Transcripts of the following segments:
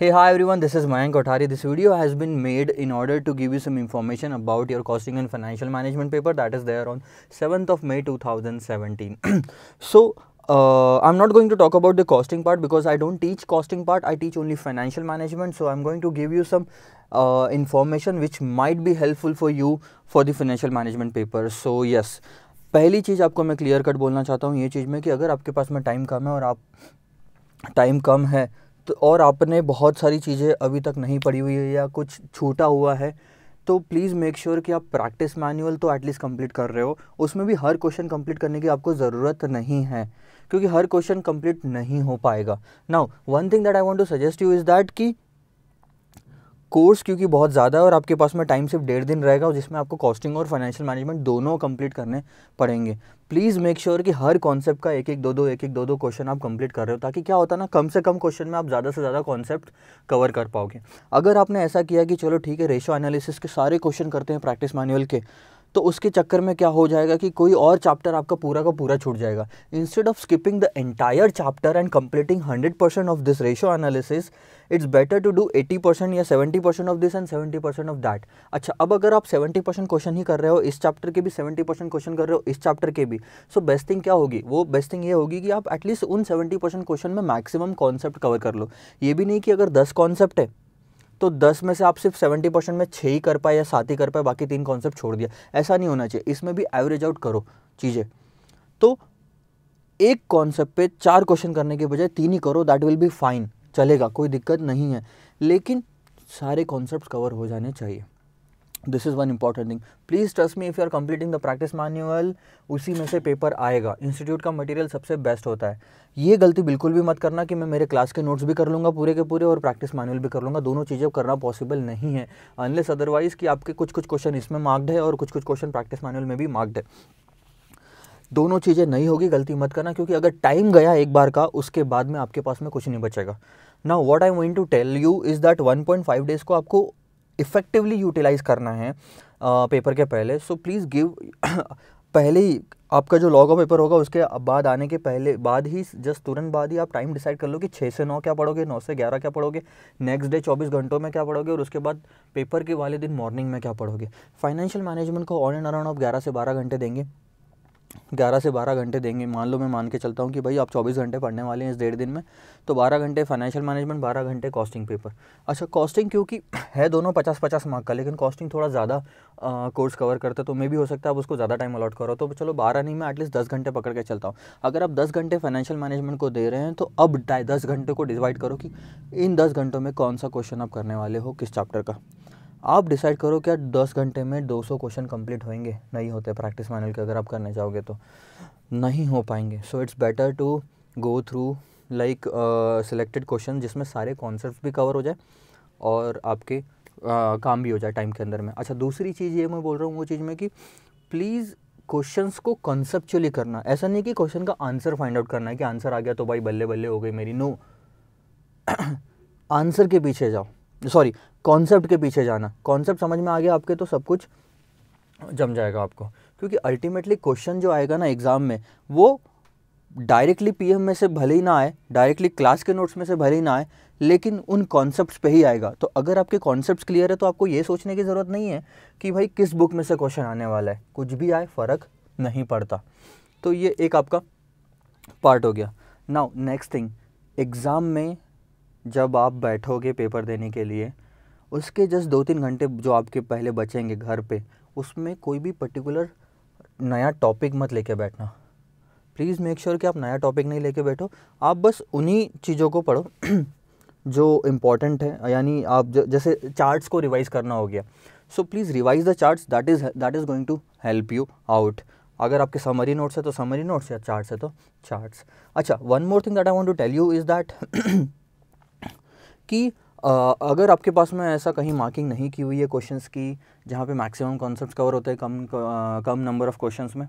Hey hi everyone this is Mayank Kothari this video has been made in order to give you some information about your costing and financial management paper that is there on 7th of May 2017 so uh, I'm not going to talk about the costing part because I don't teach costing part I teach only financial management so I'm going to give you some uh, information which might be helpful for you for the financial management paper so yes पहली चीज़ आपको मैं clear cut बोलना चाहता हूँ ये चीज़ में कि अगर आपके पास में टाइम कम है और आप टाइम कम है तो और आपने बहुत सारी चीज़ें अभी तक नहीं पढ़ी हुई है या कुछ छूटा हुआ है तो प्लीज़ मेक श्योर कि आप प्रैक्टिस मैनुअल तो एटलीस्ट कंप्लीट कर रहे हो उसमें भी हर क्वेश्चन कंप्लीट करने की आपको ज़रूरत नहीं है क्योंकि हर क्वेश्चन कंप्लीट नहीं हो पाएगा now one thing that I want to suggest you is that कि कोर्स क्योंकि बहुत ज़्यादा है और आपके पास में टाइम सिर्फ डेढ़ दिन रहेगा और जिसमें आपको कॉस्टिंग और फाइनेंशियल मैनेजमेंट दोनों कंप्लीट करने पड़ेंगे प्लीज़ मेक श्योर कि हर कॉन्सेप्ट का एक एक दो दो एक एक दो दो क्वेश्चन आप कंप्लीट कर रहे हो ताकि क्या होता है ना कम से कम क्वेश्चन में आप ज़्यादा से ज़्यादा कॉन्सेप्ट कवर कर पाओगे अगर आपने ऐसा किया कि चलो ठीक है रेशो एनालिसिस के सारे क्वेश्चन करते हैं प्रैक्टिस मैनुअल के तो उसके चक्कर में क्या हो जाएगा कि कोई और चैप्टर आपका पूरा का पूरा छूट जाएगा instead of skipping the entire chapter and completing hundred percent of this ratio analysis it's better to do eighty percent या seventy percent of this and seventy percent of that अच्छा अब अगर आप सेवेंटी परसेंट क्वेश्चन ही कर रहे हो इस chapter के भी सेवेंटी परसेंट क्वेश्चन कर रहे हो इस चैप्टर के भी सो बेस्ट थिंग क्या होगी वो बेस्ट थिंग ये होगी कि आप एटलीस्ट उन सेवेंटी परसेंट क्वेश्चन में मैक्सिमम कॉन्सेप्ट कवर कर लो ये भी नहीं कि अगर दस कॉन्सेप्ट है तो दस में से आप सिर्फ सेवेंटी परसेंट में छः ही कर पाए या सात ही कर पाए बाकी तीन कॉन्सेप्ट छोड़ दिया ऐसा नहीं होना चाहिए इसमें भी एवरेज आउट करो चीज़ें तो एक कॉन्सेप्ट पे चार क्वेश्चन करने के बजाय तीन ही करो दैट विल बी फाइन चलेगा कोई दिक्कत नहीं है लेकिन सारे कॉन्सेप्ट कवर हो जाने चाहिए this is one important thing please trust me if you are completing the practice manual उसी में से पेपर आएगा इंस्टीट्यूट का मटेरियल सबसे बेस्ट होता है ये गलती बिल्कुल भी मत करना कि मैं मेरे क्लास के नोट्स भी कर लूँगा पूरे के पूरे और प्रैक्टिस मैनुअल भी कर लूँगा दोनों चीज़ें करना पॉसिबल नहीं है अनलेस अदरवाइज़ कि आपके कुछ कुछ क्वेश्चन इसमें मार्क्ड है और कुछ कुछ क्वेश्चन प्रैक्टिस मैनुअल में भी मार्क्ड है दोनों चीज़ें नहीं होगी गलती मत करना क्योंकि अगर टाइम गया एक बार का उसके बाद में आपके पास में कुछ नहीं बचेगा ना what I going to tell you is that 1.5 days को आपको इफ़ेक्टिवली यूटिलाइज़ करना है पेपर के पहले सो प्लीज़ गिव पहले ही आपका जो लॉग ऑफ पेपर होगा उसके बाद आने के पहले बाद ही जस्ट तुरंत बाद ही आप टाइम डिसाइड कर लो कि छः से नौ क्या पढ़ोगे नौ से ग्यारह क्या पढ़ोगे नेक्स्ट डे चौबीस घंटों में क्या पढ़ोगे और उसके बाद पेपर के वाले दिन मॉर्निंग में क्या पढ़ोगे फाइनेंशियल मैनेजमेंट को ऑन एंड अराउंड आप ग्यारह से बारह घंटे देंगे ग्यारह से बारह घंटे देंगे मान लो मैं मान के चलता हूँ कि भाई आप चौबीस घंटे पढ़ने वाले हैं इस डेढ़ दिन में तो बारह घंटे फाइनेंशियल मैनेजमेंट बारह घंटे कॉस्टिंग पेपर अच्छा कॉस्टिंग क्योंकि है दोनों पचास पचास मार्क का लेकिन कॉस्टिंग थोड़ा ज़्यादा कोर्स कवर करता है तो मे भी हो सकता है आप उसको ज़्यादा टाइम अलॉट करो तो चलो बारह नहीं मैं एटलीस्ट दस घंटे पकड़ के चलता हूँ अगर आप दस घंटे फाइनेंशियल मैनेजमेंट को दे रहे हैं तो अब दस घंटे को डिवाइड करो कि इन दस घंटों में कौन सा क्वेश्चन आप करने वाले हो किस चैप्टर का आप डिसाइड करो क्या दस घंटे में दो सौ क्वेश्चन कंप्लीट होंगे नहीं होते प्रैक्टिस मैनुअल के अगर आप करने जाओगे तो नहीं हो पाएंगे so it's better to go through like selected question जिसमें सारे कॉन्सेप्ट भी कवर हो जाए और आपके uh, काम भी हो जाए टाइम के अंदर में अच्छा दूसरी चीज़ ये मैं बोल रहा हूँ वो चीज़ में कि प्लीज़ क्वेश्चंस को कंसेप्चुअली करना ऐसा नहीं कि क्वेश्चन का आंसर फाइंड आउट करना है कि आंसर आ गया तो भाई बल्ले बल्ले हो गई मेरी नो no. आंसर के पीछे जाओ सॉरी कॉन्सेप्ट के पीछे जाना कॉन्सेप्ट समझ में आ गया आपके तो सब कुछ जम जाएगा आपको क्योंकि अल्टीमेटली क्वेश्चन जो आएगा ना एग्ज़ाम में वो डायरेक्टली पी में से भले ही ना आए डायरेक्टली क्लास के नोट्स में से भले ही ना आए लेकिन उन कॉन्सेप्ट्स पे ही आएगा तो अगर आपके कॉन्सेप्ट्स क्लियर है तो आपको ये सोचने की ज़रूरत नहीं है कि भाई किस बुक में से क्वेश्चन आने वाला है कुछ भी आए फ़र्क नहीं पड़ता तो ये एक आपका पार्ट हो गया नाउ नेक्स्ट थिंग एग्ज़ाम में जब आप बैठोगे पेपर देने के लिए उसके जस्ट दो तीन घंटे जो आपके पहले बचेंगे घर पे उसमें कोई भी पर्टिकुलर नया टॉपिक मत लेके बैठना प्लीज़ मेक श्योर कि आप नया टॉपिक नहीं लेके बैठो आप बस उन्हीं चीज़ों को पढ़ो जो इम्पॉर्टेंट है यानी आप जैसे चार्ट्स को रिवाइज करना हो गया so please revise the charts that is that is going to help you out अगर आपके समरी नोट्स है तो समरी नोट्स या चार्ट्स है तो चार्ट्स अच्छा one more thing that I want to tell you is that कि अगर आपके पास में ऐसा कहीं मार्किंग नहीं की हुई है क्वेश्चंस की जहाँ पे मैक्सिमम कॉन्सेप्ट्स कवर होते हैं कम कम नंबर ऑफ क्वेश्चंस में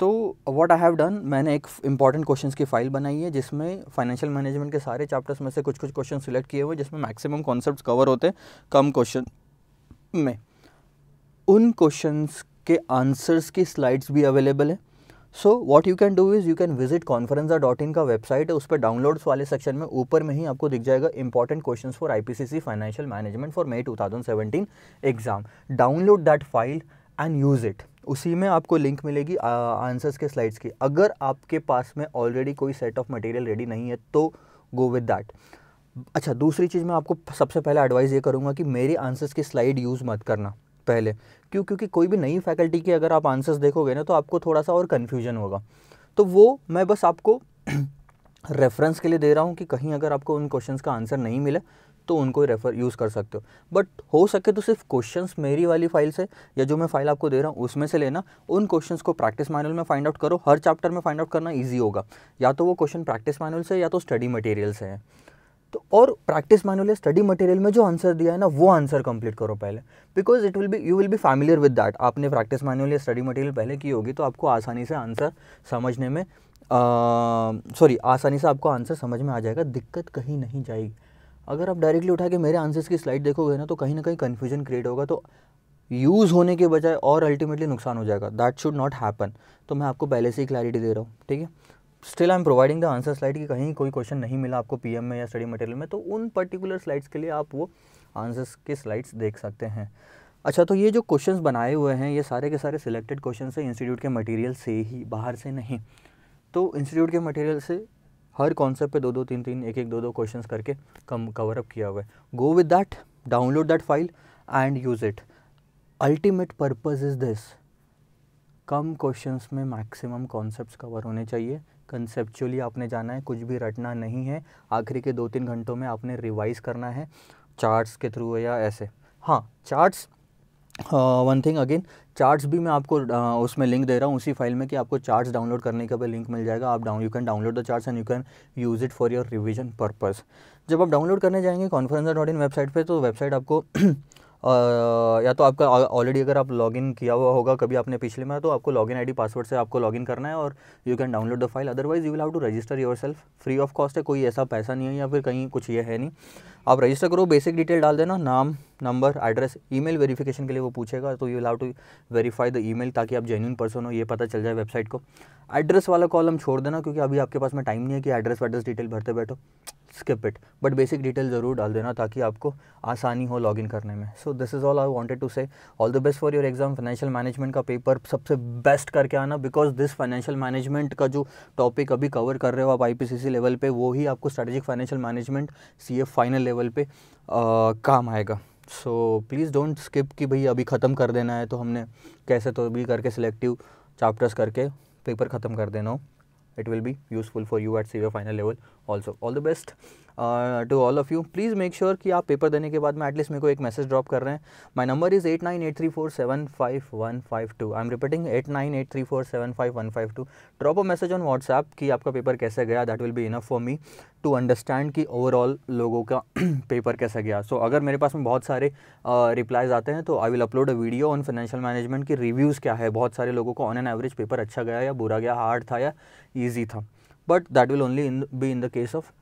तो व्हाट आई हैव डन मैंने एक इंपॉर्टेंट क्वेश्चंस की फाइल बनाई है जिसमें फाइनेंशियल मैनेजमेंट के सारे चैप्टर्स में से कुछ कुछ क्वेश्चन सिलेक्ट किए हुए जिसमें मैक्सिमम कॉन्सेप्ट कवर होते कम क्वेश्चन में उन क्वेश्चंस के आंसर्स की स्लाइड्स भी अवेलेबल हैं so what you can do is you can visit conferenza dot in का वेबसाइट है उस पर डाउनलोड्स वाले सेक्शन में ऊपर में ही आपको दिख जाएगा important question for I P C C financial management for May two thousand seventeen exam download that file and use it उसी में आपको लिंक मिलेगी आंसर्स के स्लाइड्स की अगर आपके पास में ऑलरेडी कोई सेट ऑफ मटेरियल रेडी नहीं है तो गो विद दैट अच्छा दूसरी चीज़ मैं आपको सबसे पहले एडवाइस ये करूँगा कि मेरे आंसर्स की स्लाइड यूज़ मत करना पहले क्यों क्योंकि कोई भी नई फैकल्टी के अगर आप आंसर्स देखोगे ना तो आपको थोड़ा सा और कन्फ्यूजन होगा तो वो मैं बस आपको रेफरेंस के लिए दे रहा हूँ कि कहीं अगर आपको उन क्वेश्चन का आंसर नहीं मिले तो उनको रेफर यूज़ कर सकते हो बट हो सके तो सिर्फ क्वेश्चन मेरी वाली फाइल से या जो मैं फाइल आपको दे रहा हूँ उसमें से लेना उन क्वेश्चन को प्रैक्टिस मैनुअल में फाइंड आउट करो हर चैप्टर में फाइंड आउट करना ईजी होगा या तो वो क्वेश्चन प्रैक्टिस मैनुअल से या तो स्टडी मटेरियल से है तो और प्रैक्टिस मानुअल स्टडी मटेरियल में जो आंसर दिया है ना वो आंसर कंप्लीट करो पहले because it will be you will be familiar with that आपने प्रैक्टिस या स्टडी मटेरियल पहले की होगी तो आपको आसानी से आंसर समझने में सॉरी आसानी से आपको आंसर समझ में आ जाएगा दिक्कत कहीं नहीं जाएगी अगर आप डायरेक्टली उठा के मेरे आंसर्स की स्लाइड देखोगे ना तो कहीं ना कहीं कन्फ्यूजन क्रिएट होगा तो यूज़ होने के बजाय और अल्टीमेटली नुकसान हो जाएगा दैट शुड नॉट हैपन तो मैं आपको पहले से ही क्लैरिटी दे रहा हूँ ठीक है still I am providing the answer slide कि कहीं कोई क्वेश्चन नहीं मिला आपको पीएम में या स्टडी मटेरियल में तो उन पर्टिकुलर स्लाइड्स के लिए आप वो आंसर्स के स्लाइड्स देख सकते हैं अच्छा तो ये जो क्वेश्चंस बनाए हुए हैं ये सारे के सारे सिलेक्टेड क्वेश्चन हैं इंस्टीट्यूट के मटेरियल से ही बाहर से नहीं तो इंस्टीट्यूट के मटेरियल से हर कॉन्सेप्ट पे दो दो तीन तीन एक एक दो दो क्वेश्चंस करके कम कवर अप किया हुआ है go with that download that file and use it ultimate purpose is this कम क्वेश्चंस में मैक्सिमम कॉन्सेप्ट्स कवर होने चाहिए कंसेप्चुअली आपने जाना है कुछ भी रटना नहीं है आखिरी के दो तीन घंटों में आपने रिवाइज करना है चार्ट्स के थ्रू या ऐसे हाँ charts one thing again charts भी मैं आपको uh, उसमें लिंक दे रहा हूँ उसी फाइल में कि आपको चार्ट्स डाउनलोड करने का भी लिंक मिल जाएगा आप down you can download the charts and you can use it for your revision purpose जब आप डाउनलोड करने जाएंगे कॉन्फ्रेंस डॉट इन वेबसाइट पर तो वेबसाइट आपको या तो आपका ऑलरेडी अगर आप लॉगिन किया हुआ होगा कभी आपने पिछले में तो आपको लॉगिन आईडी पासवर्ड से आपको लॉगिन करना है और you can download the file otherwise you will have to register yourself free of cost है कोई ऐसा पैसा नहीं है या फिर कहीं कुछ ये है नहीं आप रजिस्टर करो बेसिक डिटेल डाल देना नाम नंबर एड्रेस ई मेल के लिए वो पूछेगा तो you will have to verify the E ताकि आप जेन्यून पर्सन हो ये पता चल जाए वेबसाइट को एड्रेस वाला कॉलम छोड़ देना क्योंकि अभी आपके पास में टाइम नहीं है कि एड्रेस वेड्रेस डिटेल भरते बैठो skip it but basic detail ज़रूर डाल देना ताकि आपको आसानी हो लॉगिन करने में so this is all I wanted to say all the best for your exam financial management का पेपर सबसे बेस्ट करके आना बिकॉज दिस फाइनेंशियल मैनेजमेंट का जो टॉपिक अभी कवर कर रहे हो आप आईपीसीसी लेवल पे वो ही आपको strategic financial management C final level पे आ, काम आएगा सो प्लीज़ डोंट स्किप कि भाई अभी ख़त्म कर देना है तो हमने कैसे तो भी करके सिलेक्टिव चैप्टर्स करके पेपर ख़त्म कर देना हो it will be useful for you at your final level also all the best to all of you please make sure कि आप पेपर देने के बाद में एटलीस्ट मेरे को एक मैसेज ड्रॉप कर रहे हैं my number is eight nine eight three four seven five one five two I am repeating eight nine eight three four seven five one five two drop a message on WhatsApp कि आपका paper कैसे गया that will be enough for me to understand कि overall लोगों का paper कैसा गया सो so, अगर मेरे पास में बहुत सारे रिप्लाइज uh, आते हैं तो I will upload a video on financial management की रिव्यूज़ क्या है बहुत सारे लोगों को ऑन एन एवरेज पेपर अच्छा गया या बुरा गया हार्ड था या ईजी था but that will only in be in the case of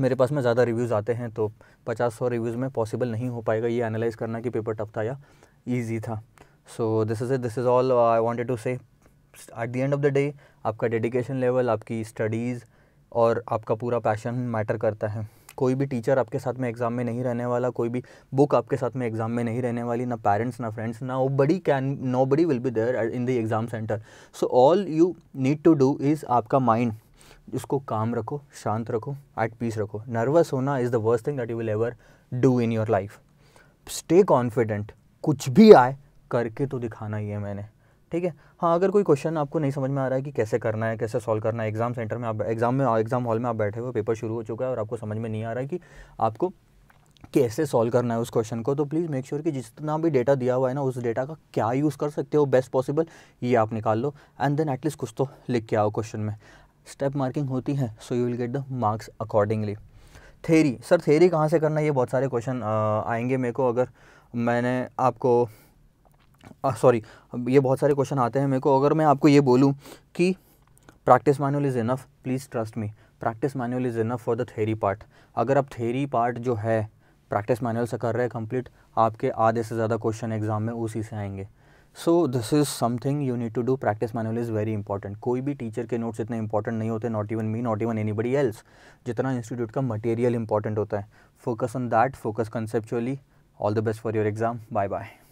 मेरे पास में ज़्यादा रिव्यूज़ आते हैं तो पचास सौ रिव्यूज़ में पॉसिबल नहीं हो पाएगा ये एनालाइज करना कि पेपर टफ था या ईजी था so this is this is all I wanted to say at the end of the day आपका डेडिकेशन लेवल आपकी स्टडीज़ और आपका पूरा पैशन मैटर करता है कोई भी टीचर आपके साथ में एग्ज़ाम में नहीं रहने वाला कोई भी बुक आपके साथ में एग्ज़ाम में नहीं रहने वाली ना पेरेंट्स ना फ्रेंड्स ना nobody can nobody will be there in the exam centre so all you need to do is आपका माइंड उसको काम रखो शांत रखो एट पीस रखो नर्वस होना is the worst thing that you will ever do in your life stay confident कुछ भी आए करके तो दिखाना ही है मैंने ठीक है हाँ अगर कोई क्वेश्चन आपको नहीं समझ में आ रहा है कि कैसे करना है कैसे सॉल्व करना है एग्ज़ाम सेंटर में आप एग्ज़ाम में एग्ज़ाम हॉल में आप बैठे हुए पेपर शुरू हो चुका है और आपको समझ में नहीं आ रहा है कि आपको कैसे सॉल्व करना है उस क्वेश्चन को तो प्लीज़ मेक श्योर कि जितना भी डेटा दिया हुआ है ना उस डेटा का क्या यूज़ कर सकते हो बेस्ट पॉसिबल ये आप निकाल लो एंड देन एटलीस्ट कुछ तो लिख के आओ क्वेश्चन में स्टेप मार्किंग होती है so you will get the marks accordingly theory sir theory कहाँ से करना है ये बहुत सारे क्वेश्चन आएंगे मेरे को अगर मैंने आपको सॉरी ये बहुत सारे क्वेश्चन आते हैं मेरे को अगर मैं आपको ये बोलूँ कि practice manual is enough please trust me practice manual is enough for the theory part अगर आप थेरी पार्ट जो है प्रैक्टिस मैनुअल से कर रहे हैं कंप्लीट आपके आधे से ज़्यादा क्वेश्चन एग्ज़ाम में उसी से आएंगे so this is something you need to do practice manual is very important कोई भी टीचर के नोट्स इतने इंपॉर्टेंट नहीं होते not even me not even anybody else जितना इंस्टीट्यूट का मटेरियल इंपॉर्टेंट होता है focus on that focus conceptually all the best for your exam bye bye